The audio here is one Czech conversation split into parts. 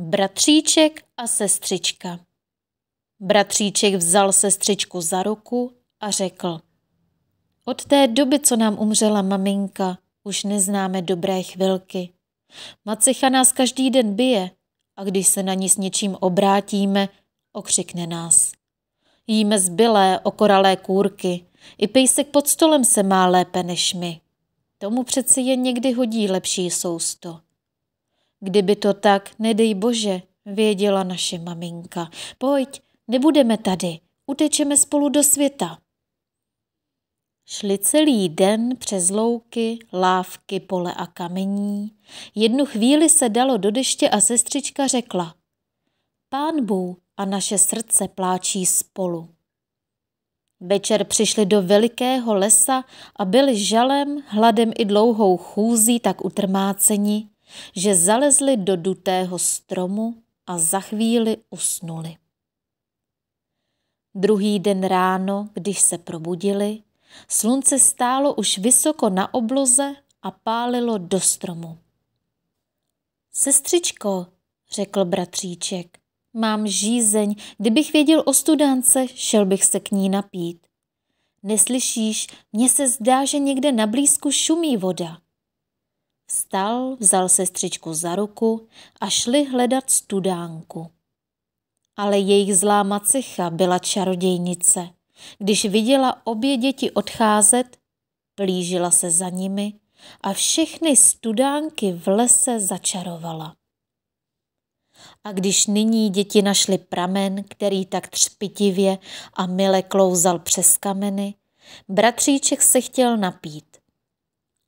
Bratříček a sestřička. Bratříček vzal sestřičku za ruku a řekl. Od té doby, co nám umřela maminka, už neznáme dobré chvilky. Macecha nás každý den bije a když se na ní s něčím obrátíme, okřikne nás. Jíme zbylé, okoralé kůrky. I pejsek pod stolem se má lépe než my. Tomu přeci je někdy hodí lepší sousto. Kdyby to tak, nedej bože, věděla naše maminka. Pojď, nebudeme tady, utečeme spolu do světa. Šli celý den přes louky, lávky, pole a kamení. Jednu chvíli se dalo do deště a sestřička řekla. Pán Bůh a naše srdce pláčí spolu. Večer přišli do velikého lesa a byli žalem, hladem i dlouhou chůzí tak utrmáceni, že zalezli do dutého stromu a za chvíli usnuli. Druhý den ráno, když se probudili, slunce stálo už vysoko na obloze a pálilo do stromu. Sestřičko, řekl bratříček, mám žízeň, kdybych věděl o studánce, šel bych se k ní napít. Neslyšíš, mně se zdá, že někde na blízku šumí voda. Vstal, vzal sestřičku za ruku a šli hledat studánku. Ale jejich zlá macecha byla čarodějnice. Když viděla obě děti odcházet, plížila se za nimi a všechny studánky v lese začarovala. A když nyní děti našly pramen, který tak třpitivě a mile klouzal přes kameny, bratříček se chtěl napít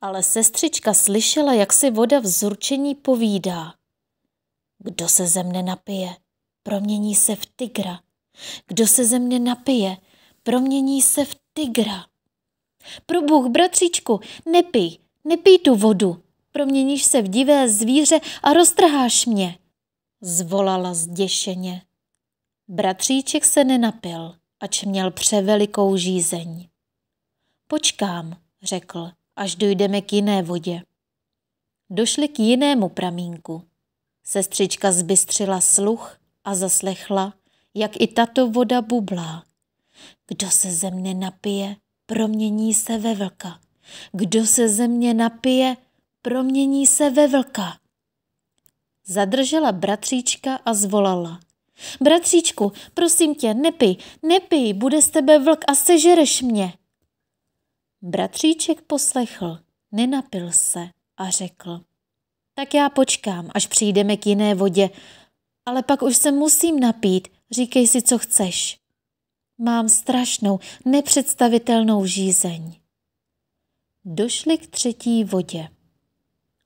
ale sestřička slyšela, jak si voda v zurčení povídá. Kdo se ze mne napije, promění se v tygra. Kdo se ze mne napije, promění se v tygra. Pro Bůh, bratříčku, nepij, nepij tu vodu, proměníš se v divé zvíře a roztrháš mě, zvolala zděšeně. Bratříček se nenapil, ač měl převelikou žízeň. Počkám, řekl až dojdeme k jiné vodě. Došli k jinému pramínku. Sestřička zbystřila sluch a zaslechla, jak i tato voda bublá. Kdo se ze mne napije, promění se ve vlka. Kdo se ze mě napije, promění se ve vlka. Zadržela bratříčka a zvolala. Bratříčku, prosím tě, nepij, nepij, bude z tebe vlk a sežereš mě. Bratříček poslechl, nenapil se a řekl. Tak já počkám, až přijdeme k jiné vodě, ale pak už se musím napít, říkej si, co chceš. Mám strašnou, nepředstavitelnou žízeň. Došli k třetí vodě.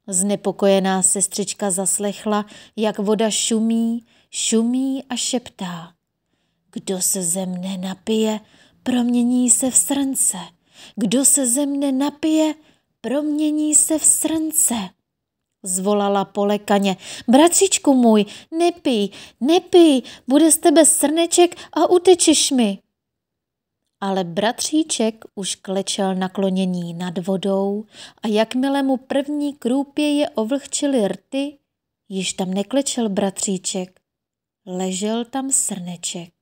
Znepokojená sestřička zaslechla, jak voda šumí, šumí a šeptá. Kdo se ze mne napije, promění se v srnce. Kdo se ze mne napije, promění se v srnce. Zvolala polekaně. Bratřičku můj, nepij, nepij, bude z tebe srneček a utečeš mi. Ale bratříček už klečel naklonění nad vodou a jakmile mu první krůpě je ovlhčily rty, již tam neklečel bratříček, ležel tam srneček.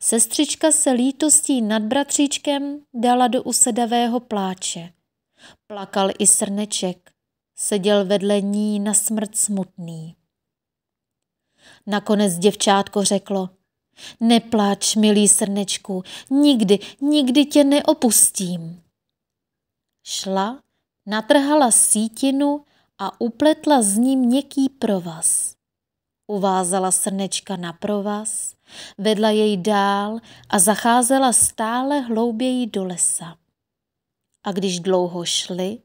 Sestřička se lítostí nad bratříčkem dala do usedavého pláče. Plakal i srneček, seděl vedle ní na smrt smutný. Nakonec děvčátko řeklo, nepláč, milý srnečku, nikdy, nikdy tě neopustím. Šla, natrhala sítinu a upletla z ním měkký provaz. Uvázala srnečka na provaz, vedla jej dál a zacházela stále hlouběji do lesa. A když dlouho šli,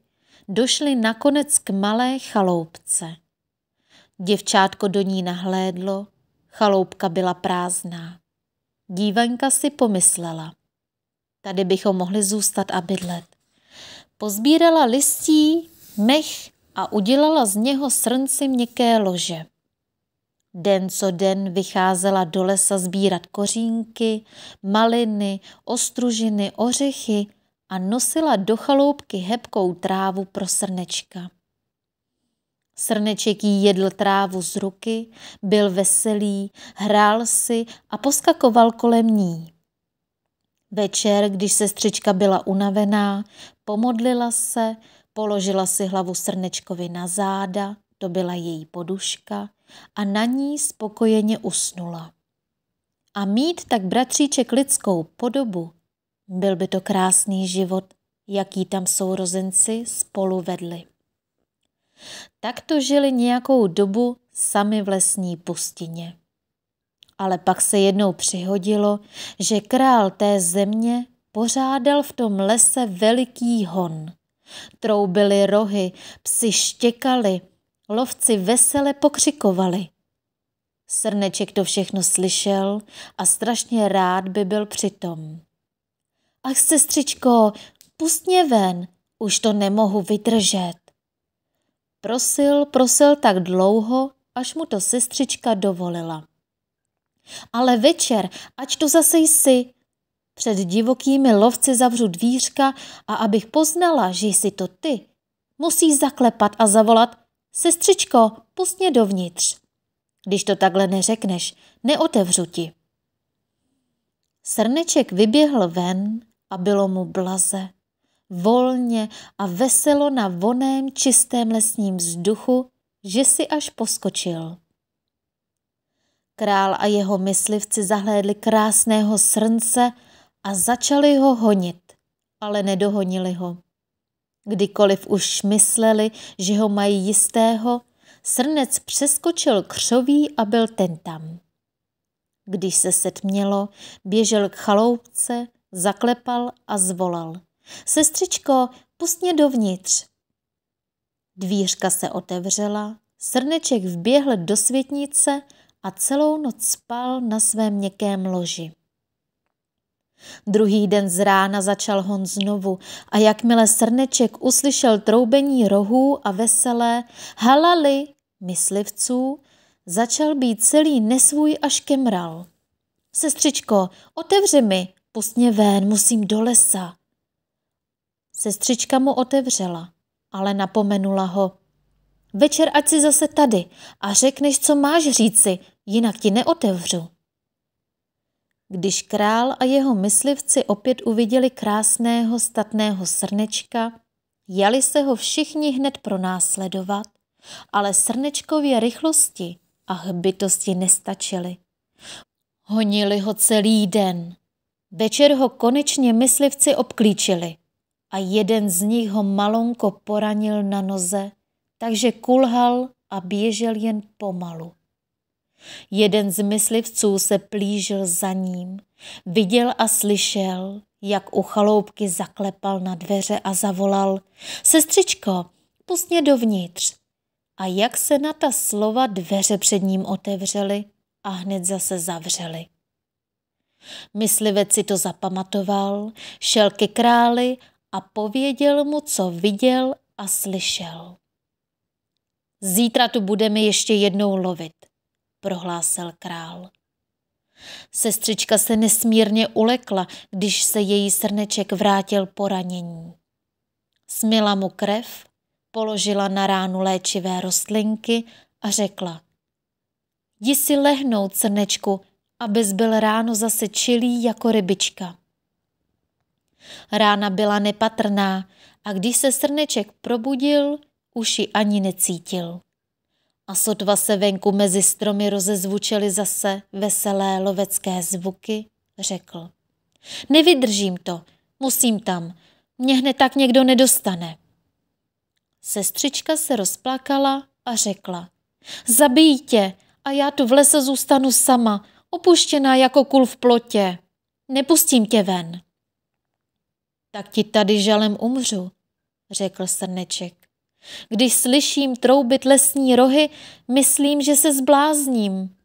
došli nakonec k malé chaloupce. Děvčátko do ní nahlédlo, chaloupka byla prázdná. Dívanka si pomyslela. Tady bychom mohli zůstat a bydlet. Pozbírala listí, mech a udělala z něho srnci měkké lože. Den co den vycházela do lesa sbírat kořínky, maliny, ostružiny, ořechy a nosila do chaloupky hebkou trávu pro srnečka. Srneček jí jedl trávu z ruky, byl veselý, hrál si a poskakoval kolem ní. Večer, když sestřička byla unavená, pomodlila se, položila si hlavu srnečkovi na záda, to byla její poduška – a na ní spokojeně usnula. A mít tak bratříček lidskou podobu, byl by to krásný život, jaký tam sourozenci spolu vedli. Takto žili nějakou dobu sami v lesní pustině. Ale pak se jednou přihodilo, že král té země pořádal v tom lese veliký hon. Troubili rohy, psi štěkali Lovci vesele pokřikovali. Srneček to všechno slyšel a strašně rád by byl přitom. Ach, sestřičko, pust mě ven, už to nemohu vydržet. Prosil, prosil tak dlouho, až mu to sestřička dovolila. Ale večer, ať tu zase jsi, před divokými lovci zavřu dvířka a abych poznala, že jsi to ty, musíš zaklepat a zavolat Sestřičko, pust mě dovnitř. Když to takhle neřekneš, neotevřu ti. Srneček vyběhl ven a bylo mu blaze. Volně a veselo na voném čistém lesním vzduchu, že si až poskočil. Král a jeho myslivci zahlédli krásného srnce a začali ho honit, ale nedohonili ho. Kdykoliv už mysleli, že ho mají jistého, srnec přeskočil křoví a byl ten tam. Když se setmělo, běžel k chaloupce, zaklepal a zvolal. Sestřičko, pust mě dovnitř. Dvířka se otevřela, srneček vběhl do světnice a celou noc spal na svém měkkém loži. Druhý den z rána začal hon znovu a jakmile srneček uslyšel troubení rohů a veselé halali myslivců, začal být celý nesvůj až kemral. Sestřičko, otevři mi, pust mě ven, musím do lesa. Sestřička mu otevřela, ale napomenula ho. Večer ať si zase tady a řekneš, co máš říci, jinak ti neotevřu. Když král a jeho myslivci opět uviděli krásného statného srnečka, jali se ho všichni hned pronásledovat, ale srnečkově rychlosti a hbitosti nestačily. Honili ho celý den. Večer ho konečně myslivci obklíčili a jeden z nich ho malonko poranil na noze, takže kulhal a běžel jen pomalu. Jeden z myslivců se plížil za ním. Viděl a slyšel, jak u chaloupky zaklepal na dveře a zavolal Sestřičko, pust mě dovnitř. A jak se na ta slova dveře před ním otevřely a hned zase zavřely. Myslivec si to zapamatoval, šel ke králi a pověděl mu, co viděl a slyšel. Zítra tu budeme ještě jednou lovit, prohlásil král. Sestřička se nesmírně ulekla, když se její srneček vrátil poranění. Smila mu krev, položila na ránu léčivé rostlinky a řekla. Jdi si lehnout, srnečku, abys byl ráno zase čilý jako rybička. Rána byla nepatrná a když se srneček probudil, už ji ani necítil a sotva se venku mezi stromy rozezvučely zase veselé lovecké zvuky, řekl. Nevydržím to, musím tam, mě hned tak někdo nedostane. Sestřička se rozplakala a řekla. Zabijí tě a já tu v lese zůstanu sama, opuštěná jako kul v plotě. Nepustím tě ven. Tak ti tady žalem umřu, řekl srneček. Když slyším troubit lesní rohy, myslím, že se zblázním.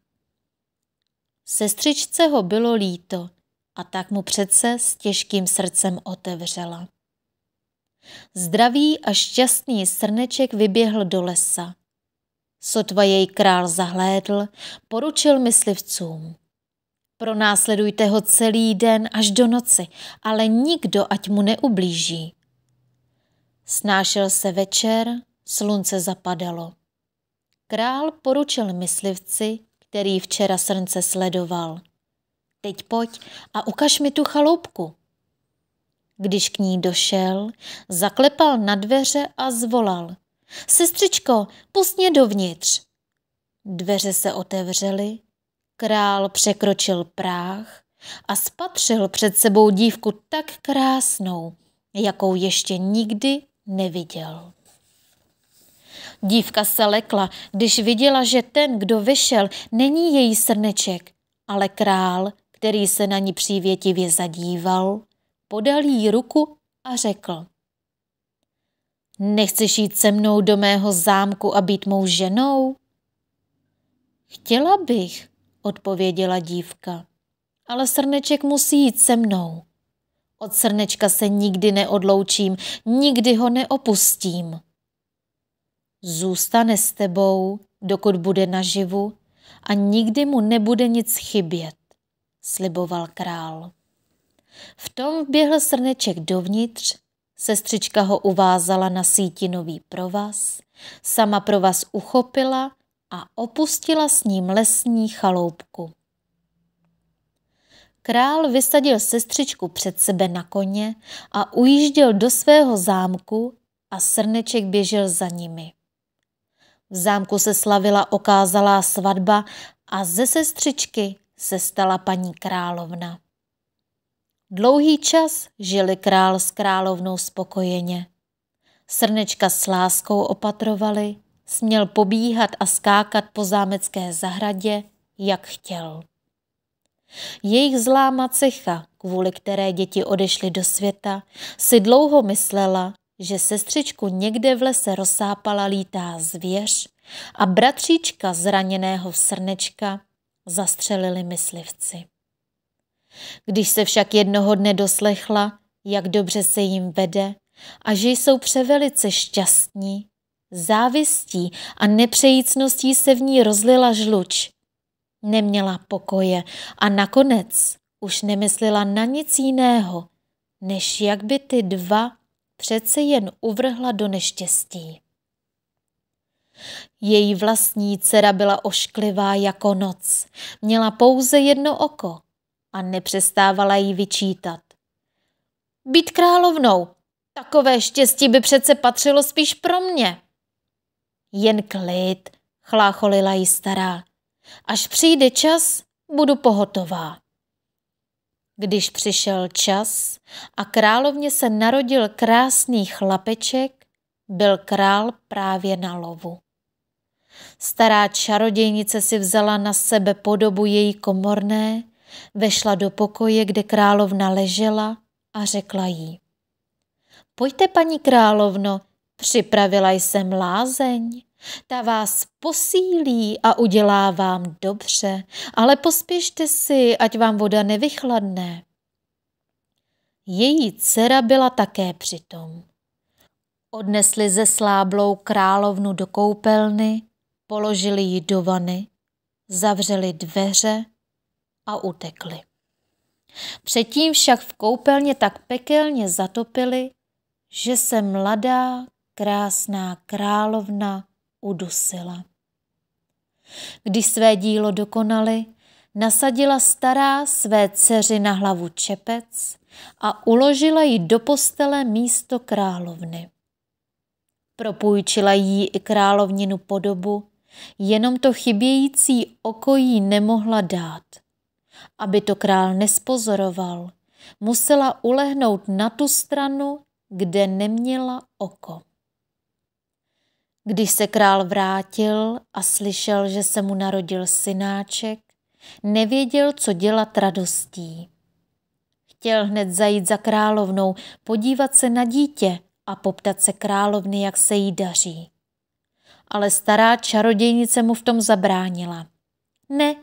Sestřičce ho bylo líto a tak mu přece s těžkým srdcem otevřela. Zdravý a šťastný srneček vyběhl do lesa. Sotva jej král zahlédl, poručil myslivcům. Pronásledujte ho celý den až do noci, ale nikdo ať mu neublíží. Snášel se večer, slunce zapadalo. Král poručil myslivci, který včera srnce sledoval. Teď pojď a ukaž mi tu chaloupku. Když k ní došel, zaklepal na dveře a zvolal. Sestřičko, pust mě dovnitř. Dveře se otevřely, král překročil práh a spatřil před sebou dívku tak krásnou, jakou ještě nikdy neviděl. Dívka se lekla, když viděla, že ten, kdo vyšel, není její srneček, ale král, který se na ní přívětivě zadíval, podal jí ruku a řekl. Nechceš jít se mnou do mého zámku a být mou ženou? Chtěla bych, odpověděla dívka, ale srneček musí jít se mnou. Od srnečka se nikdy neodloučím, nikdy ho neopustím. Zůstane s tebou, dokud bude naživu a nikdy mu nebude nic chybět, sliboval král. V tom běhl srneček dovnitř, sestřička ho uvázala na sítinový provaz, sama provaz uchopila a opustila s ním lesní chaloupku. Král vysadil sestřičku před sebe na koně a ujížděl do svého zámku a srneček běžel za nimi. V zámku se slavila okázalá svatba a ze sestřičky se stala paní královna. Dlouhý čas žili král s královnou spokojeně. Srnečka s láskou opatrovali, směl pobíhat a skákat po zámecké zahradě, jak chtěl. Jejich zlá macecha, kvůli které děti odešly do světa, si dlouho myslela, že sestřičku někde v lese rozsápala lítá zvěř a bratříčka zraněného srnečka zastřelili myslivci. Když se však jednoho dne doslechla, jak dobře se jim vede a že jsou převelice šťastní, závistí a nepřejícností se v ní rozlila žluč Neměla pokoje a nakonec už nemyslela na nic jiného, než jak by ty dva přece jen uvrhla do neštěstí. Její vlastní dcera byla ošklivá jako noc, měla pouze jedno oko a nepřestávala jí vyčítat. Být královnou, takové štěstí by přece patřilo spíš pro mě. Jen klid, chlácholila jí stará. Až přijde čas, budu pohotová. Když přišel čas a královně se narodil krásný chlapeček, byl král právě na lovu. Stará čarodějnice si vzala na sebe podobu její komorné, vešla do pokoje, kde královna ležela a řekla jí. Pojďte, paní královno, připravila jsem lázeň. Ta vás posílí a udělá vám dobře, ale pospěšte si, ať vám voda nevychladne. Její dcera byla také přitom. Odnesli ze sláblou královnu do koupelny, položili ji do vany, zavřeli dveře a utekli. Předtím však v koupelně tak pekelně zatopili, že se mladá, krásná královna udusila. Když své dílo dokonali, nasadila stará své dceři na hlavu čepec a uložila ji do postele místo královny. Propůjčila jí i královninu podobu, jenom to chybějící oko jí nemohla dát. Aby to král nespozoroval, musela ulehnout na tu stranu, kde neměla oko. Když se král vrátil a slyšel, že se mu narodil synáček, nevěděl, co dělat radostí. Chtěl hned zajít za královnou, podívat se na dítě a poptat se královny, jak se jí daří. Ale stará čarodějnice mu v tom zabránila. Ne,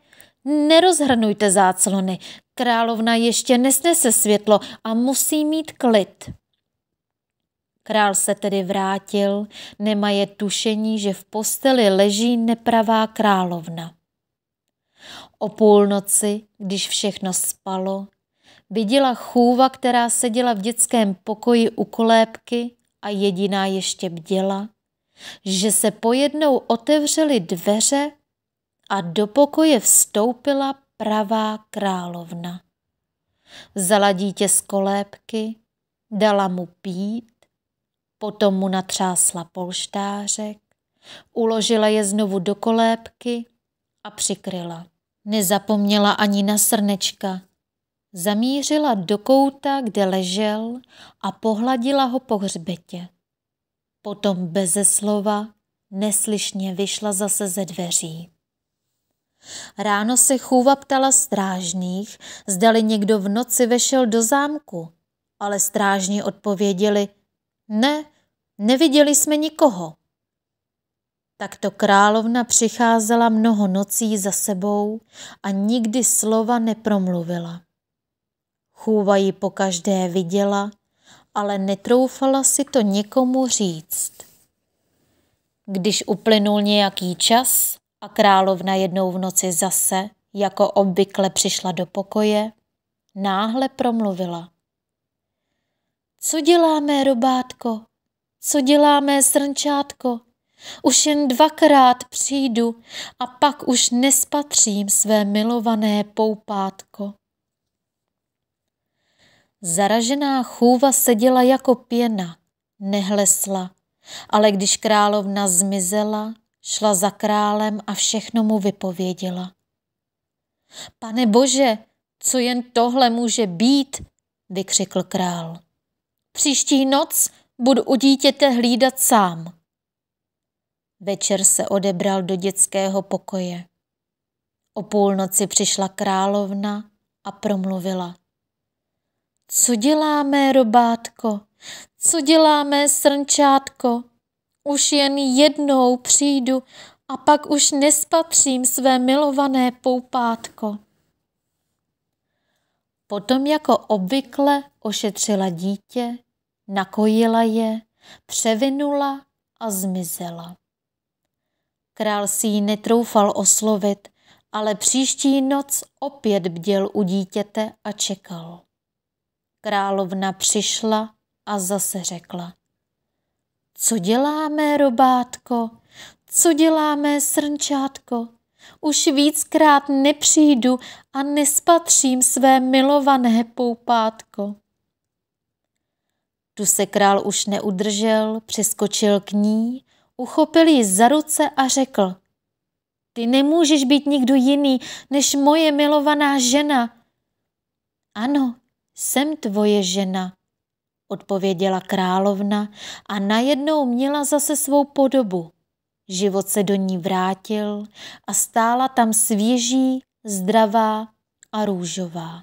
nerozhrnujte záclony, královna ještě nesnese světlo a musí mít klid. Král se tedy vrátil, nemaje tušení, že v posteli leží nepravá královna. O půlnoci, když všechno spalo, viděla chůva, která seděla v dětském pokoji u kolébky a jediná ještě bděla, že se pojednou otevřely dveře a do pokoje vstoupila pravá královna. Vzala dítě z kolébky, dala mu pít Potom mu natřásla polštářek, uložila je znovu do kolébky a přikryla. Nezapomněla ani na srnečka. Zamířila do kouta, kde ležel a pohladila ho po hřbetě. Potom beze slova neslyšně vyšla zase ze dveří. Ráno se chůva ptala strážných, zdali někdo v noci vešel do zámku, ale strážní odpověděli, ne, Neviděli jsme nikoho. Takto královna přicházela mnoho nocí za sebou a nikdy slova nepromluvila. Chůva ji po každé viděla, ale netroufala si to někomu říct. Když uplynul nějaký čas a královna jednou v noci zase, jako obvykle přišla do pokoje, náhle promluvila. Co děláme, robátko? co dělá mé srnčátko. Už jen dvakrát přijdu a pak už nespatřím své milované poupátko. Zaražená chůva seděla jako pěna, nehlesla, ale když královna zmizela, šla za králem a všechno mu vypověděla. Pane bože, co jen tohle může být, vykřikl král. Příští noc budu u dítěte hlídat sám. Večer se odebral do dětského pokoje. O půlnoci přišla královna a promluvila. Co děláme, robátko? Co děláme, srnčátko? Už jen jednou přijdu a pak už nespatřím své milované poupátko. Potom jako obvykle ošetřila dítě nakojila je, převinula a zmizela. Král si ji netroufal oslovit, ale příští noc opět bděl u dítěte a čekal. Královna přišla a zase řekla. Co děláme, robátko? Co děláme, srnčátko? Už víckrát nepřijdu a nespatřím své milované poupátko. Tu se král už neudržel, přeskočil k ní, uchopil ji za ruce a řekl. Ty nemůžeš být nikdo jiný než moje milovaná žena. Ano, jsem tvoje žena, odpověděla královna a najednou měla zase svou podobu. Život se do ní vrátil a stála tam svěží, zdravá a růžová.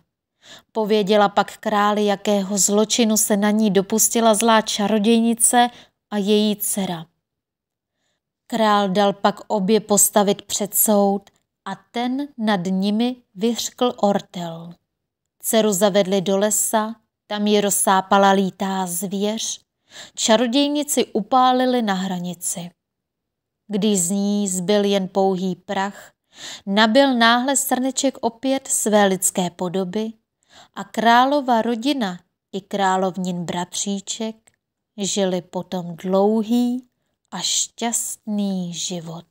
Pověděla pak králi, jakého zločinu se na ní dopustila zlá čarodějnice a její dcera. Král dal pak obě postavit před soud a ten nad nimi vyřkl ortel. Dceru zavedli do lesa, tam ji rozsápala lítá zvěř, čarodějnici upálili na hranici. Když z ní zbyl jen pouhý prach, nabil náhle srneček opět své lidské podoby – a králova rodina i královnin bratříček žili potom dlouhý a šťastný život.